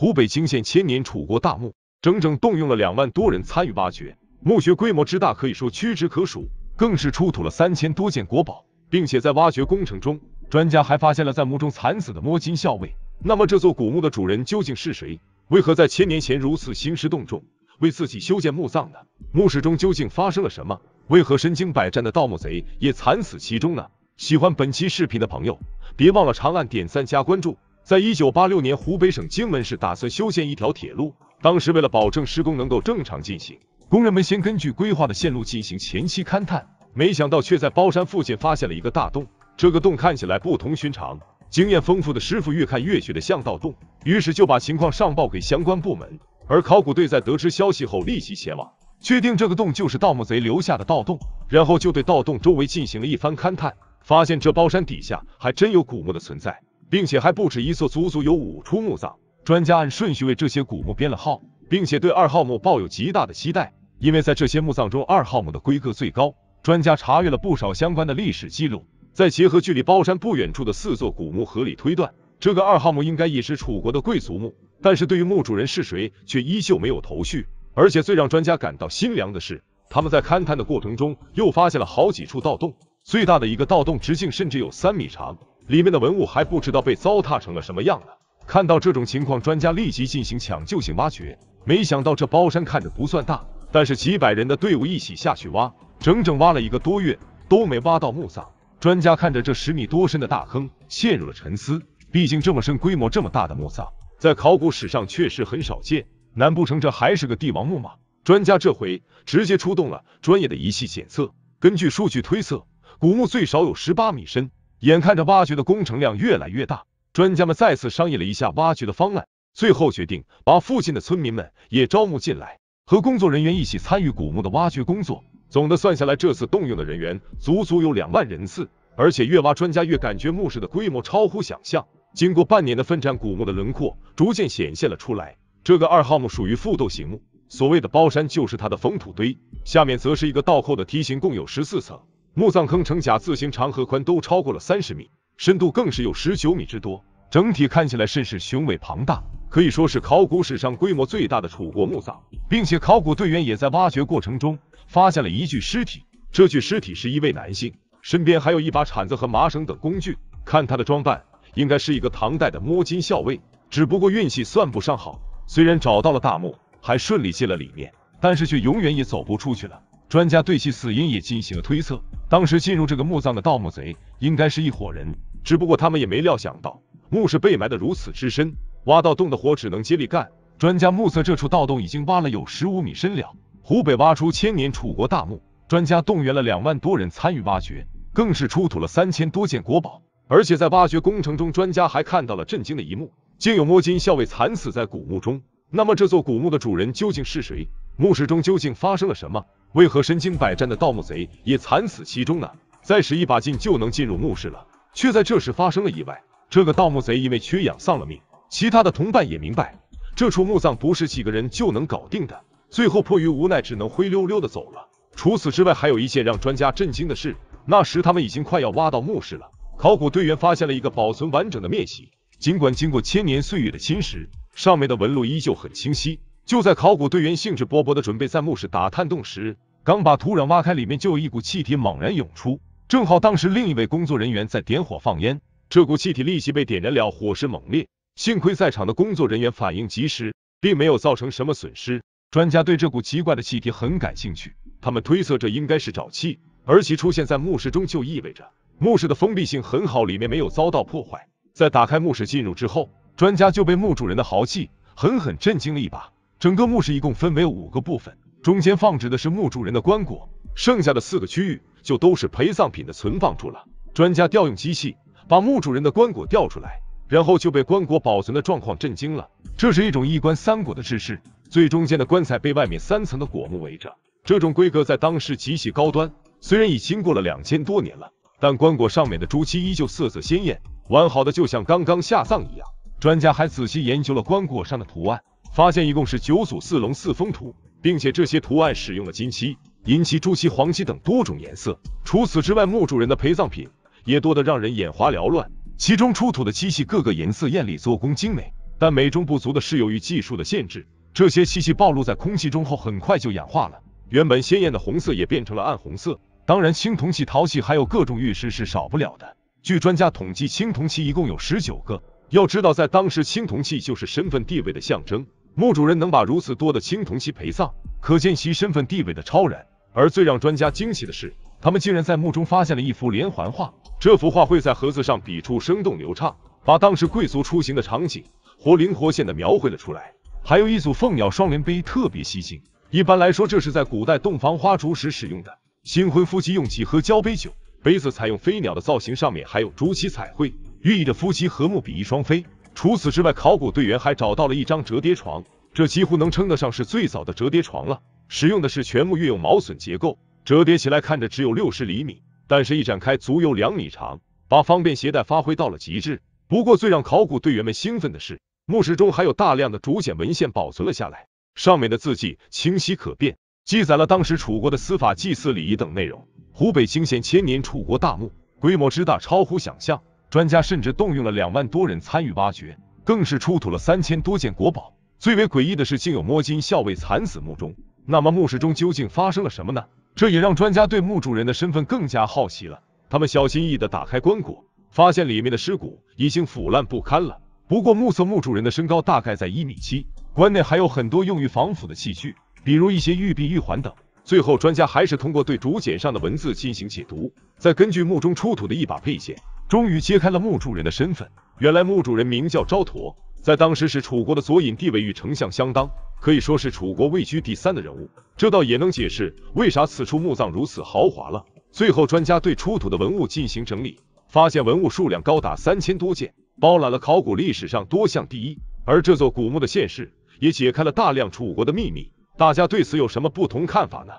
湖北惊现千年楚国大墓，整整动用了两万多人参与挖掘，墓穴规模之大可以说屈指可数，更是出土了三千多件国宝，并且在挖掘工程中，专家还发现了在墓中惨死的摸金校尉。那么这座古墓的主人究竟是谁？为何在千年前如此兴师动众，为自己修建墓葬呢？墓室中究竟发生了什么？为何身经百战的盗墓贼也惨死其中呢？喜欢本期视频的朋友，别忘了长按点赞加关注。在一九八六年，湖北省荆门市打算修建一条铁路。当时为了保证施工能够正常进行，工人们先根据规划的线路进行前期勘探，没想到却在包山附近发现了一个大洞。这个洞看起来不同寻常，经验丰富的师傅越看越觉得像盗洞，于是就把情况上报给相关部门。而考古队在得知消息后立即前往，确定这个洞就是盗墓贼留下的盗洞，然后就对盗洞周围进行了一番勘探，发现这包山底下还真有古墓的存在。并且还不止一座，足足有五处墓葬。专家按顺序为这些古墓编了号，并且对二号墓抱有极大的期待，因为在这些墓葬中，二号墓的规格最高。专家查阅了不少相关的历史记录，再结合距离包山不远处的四座古墓，合理推断，这个二号墓应该也是楚国的贵族墓。但是，对于墓主人是谁，却依旧没有头绪。而且最让专家感到心凉的是，他们在勘探的过程中又发现了好几处盗洞，最大的一个盗洞直径甚至有三米长。里面的文物还不知道被糟蹋成了什么样呢。看到这种情况，专家立即进行抢救性挖掘。没想到这包山看着不算大，但是几百人的队伍一起下去挖，整整挖了一个多月都没挖到墓葬。专家看着这十米多深的大坑，陷入了沉思。毕竟这么深、规模这么大的墓葬，在考古史上确实很少见。难不成这还是个帝王墓吗？专家这回直接出动了专业的仪器检测，根据数据推测，古墓最少有十八米深。眼看着挖掘的工程量越来越大，专家们再次商议了一下挖掘的方案，最后决定把附近的村民们也招募进来，和工作人员一起参与古墓的挖掘工作。总的算下来，这次动用的人员足足有两万人次。而且越挖，专家越感觉墓室的规模超乎想象。经过半年的奋战，古墓的轮廓逐渐显现了出来。这个二号墓属于复斗形墓，所谓的包山就是它的封土堆，下面则是一个倒扣的梯形，共有十四层。墓葬坑呈甲字形，长和宽都超过了三十米，深度更是有十九米之多，整体看起来甚是雄伟庞大，可以说是考古史上规模最大的楚国墓葬。并且考古队员也在挖掘过程中发现了一具尸体，这具尸体是一位男性，身边还有一把铲子和麻绳等工具。看他的装扮，应该是一个唐代的摸金校尉，只不过运气算不上好，虽然找到了大墓，还顺利进了里面，但是却永远也走不出去了。专家对其死因也进行了推测。当时进入这个墓葬的盗墓贼应该是一伙人，只不过他们也没料想到墓室被埋的如此之深，挖到洞的活只能接力干。专家目测这处盗洞已经挖了有十五米深了。湖北挖出千年楚国大墓，专家动员了两万多人参与挖掘，更是出土了三千多件国宝。而且在挖掘工程中，专家还看到了震惊的一幕，竟有摸金校尉惨死在古墓中。那么这座古墓的主人究竟是谁？墓室中究竟发生了什么？为何身经百战的盗墓贼也惨死其中呢？再使一把劲就能进入墓室了，却在这时发生了意外。这个盗墓贼因为缺氧丧了命，其他的同伴也明白这处墓葬不是几个人就能搞定的。最后迫于无奈，只能灰溜溜的走了。除此之外，还有一件让专家震惊的事：那时他们已经快要挖到墓室了，考古队员发现了一个保存完整的面席，尽管经过千年岁月的侵蚀，上面的纹路依旧很清晰。就在考古队员兴致勃勃的准备在墓室打探洞时，刚把土壤挖开，里面就有一股气体猛然涌出。正好当时另一位工作人员在点火放烟，这股气体立即被点燃了，火势猛烈。幸亏在场的工作人员反应及时，并没有造成什么损失。专家对这股奇怪的气体很感兴趣，他们推测这应该是沼气，而其出现在墓室中就意味着墓室的封闭性很好，里面没有遭到破坏。在打开墓室进入之后，专家就被墓主人的豪气狠狠震惊了一把。整个墓室一共分为五个部分，中间放置的是墓主人的棺椁，剩下的四个区域就都是陪葬品的存放处了。专家调用机器把墓主人的棺椁调出来，然后就被棺椁保存的状况震惊了。这是一种一棺三椁的制式，最中间的棺材被外面三层的椁木围着，这种规格在当时极其高端。虽然已经过了两千多年了，但棺椁上面的朱漆依旧色泽鲜艳，完好的就像刚刚下葬一样。专家还仔细研究了棺椁上的图案。发现一共是九组四龙四凤图，并且这些图案使用了金漆、银漆、朱漆、黄漆等多种颜色。除此之外，墓主人的陪葬品也多得让人眼花缭乱。其中出土的漆器各个颜色艳丽，做工精美。但美中不足的是，由于技术的限制，这些漆器暴露在空气中后很快就氧化了，原本鲜艳的红色也变成了暗红色。当然，青铜器、陶器还有各种玉石是少不了的。据专家统计，青铜器一共有十九个。要知道，在当时，青铜器就是身份地位的象征。墓主人能把如此多的青铜器陪葬，可见其身份地位的超然。而最让专家惊喜的是，他们竟然在墓中发现了一幅连环画。这幅画绘在盒子上，笔触生动流畅，把当时贵族出行的场景活灵活现的描绘了出来。还有一组凤鸟双联杯特别吸睛。一般来说，这是在古代洞房花烛时使用的，新婚夫妻用其喝交杯酒。杯子采用飞鸟的造型，上面还有朱漆彩绘，寓意着夫妻和睦，比翼双飞。除此之外，考古队员还找到了一张折叠床，这几乎能称得上是最早的折叠床了。使用的是全木运用毛榫结构，折叠起来看着只有六十厘米，但是一展开足有两米长，把方便携带发挥到了极致。不过最让考古队员们兴奋的是，墓室中还有大量的竹简文献保存了下来，上面的字迹清晰可辨，记载了当时楚国的司法、祭祀、礼仪等内容。湖北惊现千年楚国大墓，规模之大超乎想象。专家甚至动用了两万多人参与挖掘，更是出土了三千多件国宝。最为诡异的是，竟有摸金校尉惨死墓中。那么墓室中究竟发生了什么呢？这也让专家对墓主人的身份更加好奇了。他们小心翼翼的打开棺椁，发现里面的尸骨已经腐烂不堪了。不过目测墓主人的身高大概在一米七，棺内还有很多用于防腐的器具，比如一些玉璧、玉环等。最后，专家还是通过对竹简上的文字进行解读，再根据墓中出土的一把佩剑。终于揭开了墓主人的身份，原来墓主人名叫昭陀，在当时是楚国的左尹，地位与丞相相当，可以说是楚国位居第三的人物。这倒也能解释为啥此处墓葬如此豪华了。最后，专家对出土的文物进行整理，发现文物数量高达三千多件，包揽了考古历史上多项第一。而这座古墓的现世，也解开了大量楚国的秘密。大家对此有什么不同看法呢？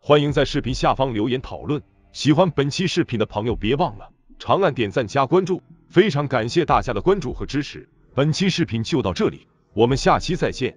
欢迎在视频下方留言讨论。喜欢本期视频的朋友，别忘了。长按点赞加关注，非常感谢大家的关注和支持。本期视频就到这里，我们下期再见。